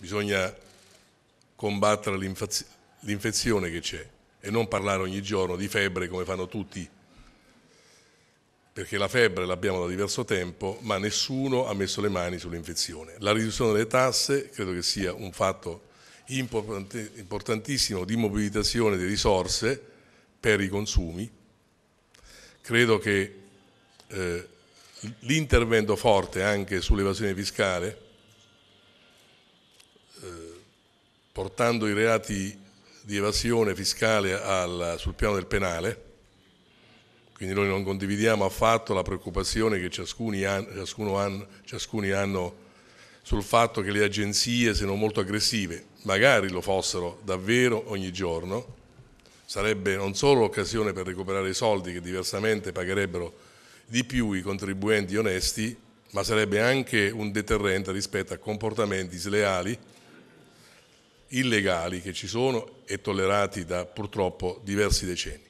bisogna combattere l'infezione che c'è e non parlare ogni giorno di febbre come fanno tutti, perché la febbre l'abbiamo da diverso tempo, ma nessuno ha messo le mani sull'infezione. La riduzione delle tasse credo che sia un fatto importantissimo di mobilitazione di risorse per i consumi. Credo che eh, l'intervento forte anche sull'evasione fiscale, portando i reati di evasione fiscale al, sul piano del penale, quindi noi non condividiamo affatto la preoccupazione che ciascuno han, ciascuni hanno sul fatto che le agenzie siano molto aggressive, magari lo fossero davvero ogni giorno, sarebbe non solo l'occasione per recuperare i soldi che diversamente pagherebbero di più i contribuenti onesti, ma sarebbe anche un deterrente rispetto a comportamenti sleali illegali che ci sono e tollerati da purtroppo diversi decenni.